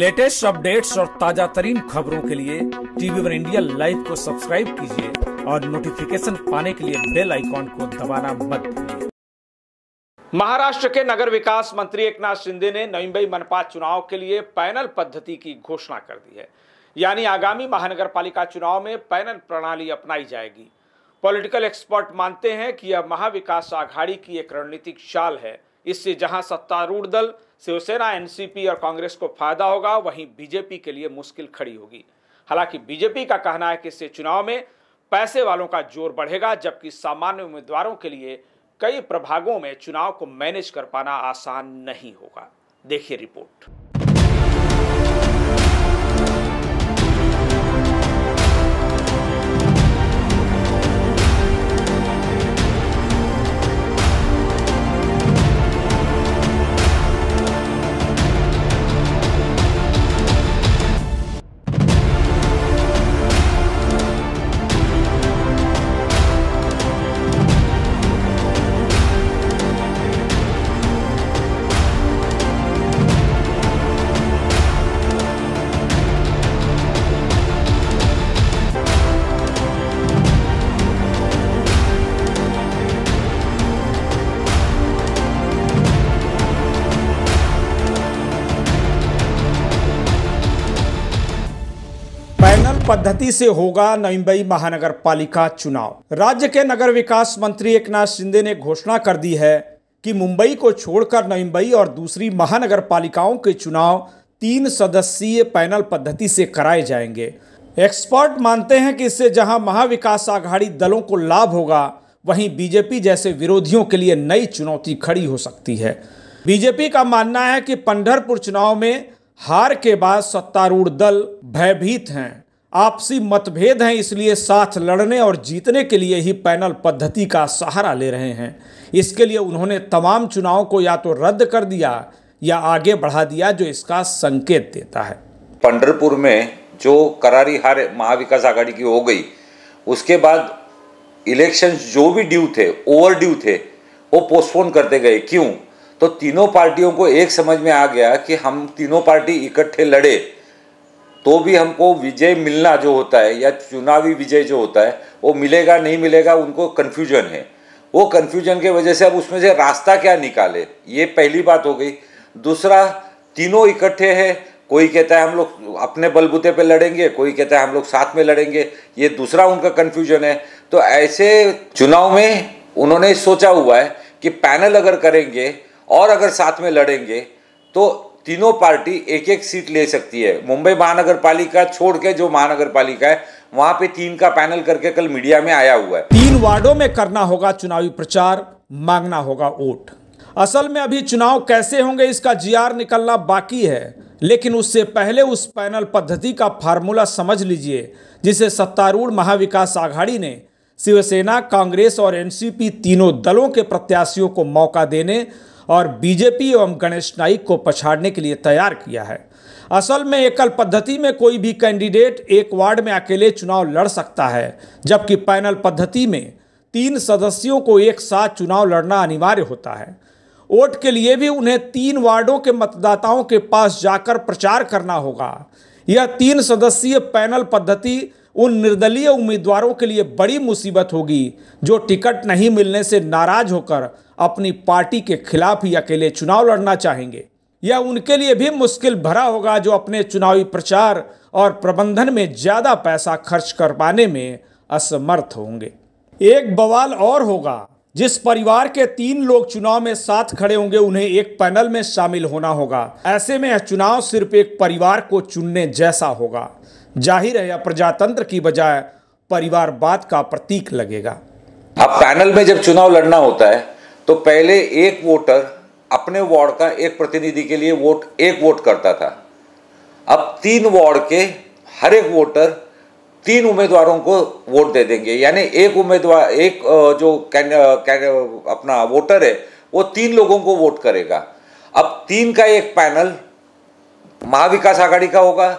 latest updates और ताजा तरीन खबरों के लिए टीवी वन इंडिया लाइव को सब्सक्राइब कीजिए और नोटिफिकेशन पाने के लिए बेल आइकॉन को दबाना मत महाराष्ट्र के नगर विकास मंत्री एकनाथ शिंदे ने नवी मुंबई मनपा चुनाव के लिए पैनल पद्धति की घोषणा कर दी है यानी आगामी महानगर पालिका चुनाव में पैनल प्रणाली अपनाई जाएगी पॉलिटिकल एक्सपर्ट मानते हैं कि यह महाविकास आघाड़ी की एक रणनीतिक शाल है इससे जहां सत्तारूढ़ दल शिवसेना एनसीपी और कांग्रेस को फायदा होगा वहीं बीजेपी के लिए मुश्किल खड़ी होगी हालांकि बीजेपी का कहना है कि इससे चुनाव में पैसे वालों का जोर बढ़ेगा जबकि सामान्य उम्मीदवारों के लिए कई प्रभागों में चुनाव को मैनेज कर पाना आसान नहीं होगा देखिए रिपोर्ट संगठन पद्धति से होगा नवी मुंबई महानगर पालिका चुनाव राज्य के नगर विकास मंत्री एकनाथ शिंदे ने घोषणा कर दी है कि मुंबई को छोड़कर नवी मुंबई और दूसरी महानगर पालिकाओं के चुनाव तीन सदस्यीय पैनल पद्धति से कराए जाएंगे एक्सपर्ट मानते हैं कि इससे जहां महाविकास आघाड़ी दलों को लाभ होगा वहीं बीजेपी जैसे विरोधियों के लिए नई चुनौती खड़ी हो सकती है बीजेपी का मानना है कि पंढरपुर चुनाव में हार के बाद सत्तारूढ़ दल भयभीत हैं आपसी मतभेद हैं इसलिए साथ लड़ने और जीतने के लिए ही पैनल पद्धति का सहारा ले रहे हैं इसके लिए उन्होंने तमाम चुनाव को या तो रद्द कर दिया या आगे बढ़ा दिया जो इसका संकेत देता है पंडरपुर में जो करारी हार महाविकास आघाड़ी की हो गई उसके बाद इलेक्शन जो भी ड्यू थे ओवर ड्यू थे वो पोस्टपोन करते गए क्यों तो तीनों पार्टियों को एक समझ में आ गया कि हम तीनों पार्टी इकट्ठे लड़े तो भी हमको विजय मिलना जो होता है या चुनावी विजय जो होता है वो मिलेगा नहीं मिलेगा उनको कन्फ्यूजन है वो कन्फ्यूजन के वजह से अब उसमें से रास्ता क्या निकाले ये पहली बात हो गई दूसरा तीनों इकट्ठे हैं कोई कहता है हम लोग अपने बलबूते पे लड़ेंगे कोई कहता है हम लोग साथ में लड़ेंगे ये दूसरा उनका कन्फ्यूजन है तो ऐसे चुनाव में उन्होंने सोचा हुआ है कि पैनल अगर करेंगे और अगर साथ में लड़ेंगे तो तीनों पार्टी एक एक सीट ले सकती है मुंबई महानगर पालिका छोड़ के जो महानगर पालिका है वहां पे तीन का पैनल करके कल मीडिया में आया हुआ है तीन वार्डों में करना होगा चुनावी प्रचार मांगना होगा वोट असल में अभी चुनाव कैसे होंगे इसका जीआर निकलना बाकी है लेकिन उससे पहले उस पैनल पद्धति का फार्मूला समझ लीजिए जिसे सत्तारूढ़ महाविकास आघाड़ी ने शिवसेना कांग्रेस और एनसीपी तीनों दलों के प्रत्याशियों को मौका देने और बीजेपी एवं गणेश नाइक को पछाड़ने के लिए तैयार किया है असल में एकल पद्धति में कोई भी कैंडिडेट एक वार्ड में अकेले चुनाव लड़ सकता है जबकि पैनल पद्धति में तीन सदस्यों को एक साथ चुनाव लड़ना अनिवार्य होता है वोट के लिए भी उन्हें तीन वार्डों के मतदाताओं के पास जाकर प्रचार करना होगा यह तीन सदस्यीय पैनल पद्धति उन निर्दलीय उम्मीदवारों के लिए बड़ी मुसीबत होगी जो टिकट नहीं मिलने से नाराज होकर अपनी पार्टी के खिलाफ ही अकेले चुनाव लड़ना चाहेंगे यह उनके लिए भी मुश्किल भरा होगा जो अपने चुनावी प्रचार और प्रबंधन में ज़्यादा पैसा खर्च कर पाने में असमर्थ होंगे एक बवाल और होगा जिस परिवार के तीन लोग चुनाव में साथ खड़े होंगे उन्हें एक पैनल में शामिल होना होगा ऐसे में यह चुनाव सिर्फ एक परिवार को चुनने जैसा होगा जाहिर है यह प्रजातंत्र की बजाय परिवारवाद का प्रतीक लगेगा अब पैनल में जब चुनाव लड़ना होता है तो पहले एक वोटर अपने वार्ड का एक प्रतिनिधि के लिए वोट एक वोट करता था अब तीन वार्ड के हर एक वोटर तीन उम्मीदवारों को वोट दे देंगे यानी एक उम्मीदवार एक जो कैन, कैन, अपना वोटर है वो तीन लोगों को वोट करेगा अब तीन का एक पैनल महाविकास आघाड़ी का होगा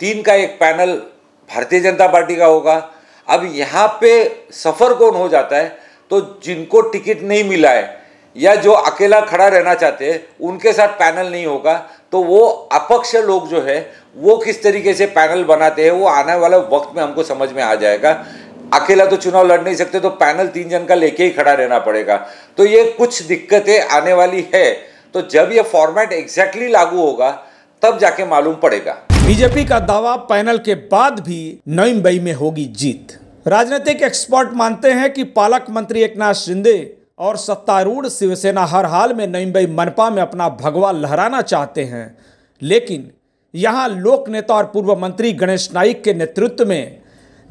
तीन का एक पैनल भारतीय जनता पार्टी का होगा अब यहाँ पे सफ़र कौन हो जाता है तो जिनको टिकट नहीं मिला है या जो अकेला खड़ा रहना चाहते हैं उनके साथ पैनल नहीं होगा तो वो अपक्ष लोग जो है वो किस तरीके से पैनल बनाते हैं वो आने वाले वक्त में हमको समझ में आ जाएगा अकेला तो चुनाव लड़ नहीं सकते तो पैनल तीन जन का लेके ही खड़ा रहना पड़ेगा तो ये कुछ दिक्कतें आने वाली है तो जब ये फॉर्मेट एग्जैक्टली लागू होगा तब जाके मालूम पड़ेगा बीजेपी का दावा पैनल के बाद भी नई मुंबई में होगी जीत राजनीतिक एक्सपर्ट मानते हैं कि पालक मंत्री एकनाथ शिंदे और सत्तारूढ़ शिवसेना हर हाल में नई मुंबई मनपा में अपना भगवा लहराना चाहते हैं लेकिन यहाँ लोक नेता और पूर्व मंत्री गणेश नाइक के नेतृत्व में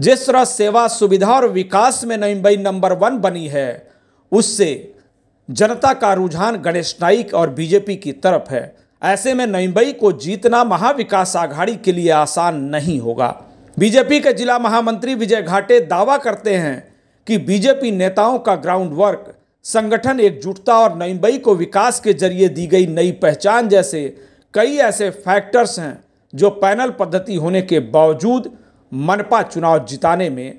जिस तरह सेवा सुविधा और विकास में नई मुंबई नंबर वन बनी है उससे जनता का रुझान गणेश नाइक और बीजेपी की तरफ है ऐसे में नईम्बई को जीतना महाविकास आघाड़ी के लिए आसान नहीं होगा बीजेपी के जिला महामंत्री विजय घाटे दावा करते हैं कि बीजेपी नेताओं का ग्राउंड वर्क संगठन एकजुटता और नईबई को विकास के जरिए दी गई नई पहचान जैसे कई ऐसे फैक्टर्स हैं जो पैनल पद्धति होने के बावजूद मनपा चुनाव जिताने में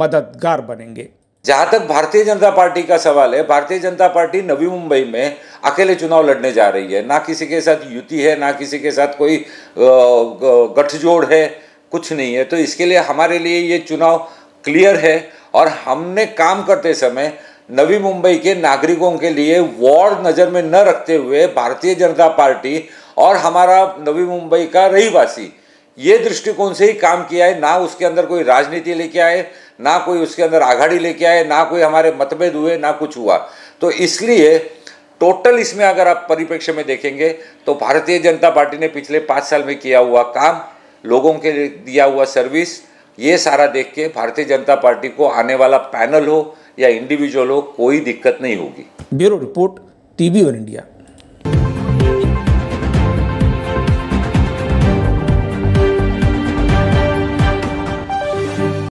मददगार बनेंगे जहाँ तक भारतीय जनता पार्टी का सवाल है भारतीय जनता पार्टी नवी मुंबई में अकेले चुनाव लड़ने जा रही है ना किसी के साथ युति है ना किसी के साथ कोई गठजोड़ है कुछ नहीं है तो इसके लिए हमारे लिए ये चुनाव क्लियर है और हमने काम करते समय नवी मुंबई के नागरिकों के लिए वॉर नज़र में न रखते हुए भारतीय जनता पार्टी और हमारा नवी मुंबई का रहीवासी ये दृष्टिकोण से ही काम किया है ना उसके अंदर कोई राजनीति लेके आए ना कोई उसके अंदर आघाड़ी लेके आए ना कोई हमारे मतभेद हुए ना कुछ हुआ तो इसलिए टोटल इसमें अगर आप परिप्रेक्ष्य में देखेंगे तो भारतीय जनता पार्टी ने पिछले पाँच साल में किया हुआ काम लोगों के लिए दिया हुआ सर्विस ये सारा देख के भारतीय जनता पार्टी को आने वाला पैनल हो या इंडिविजुअल हो कोई दिक्कत नहीं होगी bureau report TV one India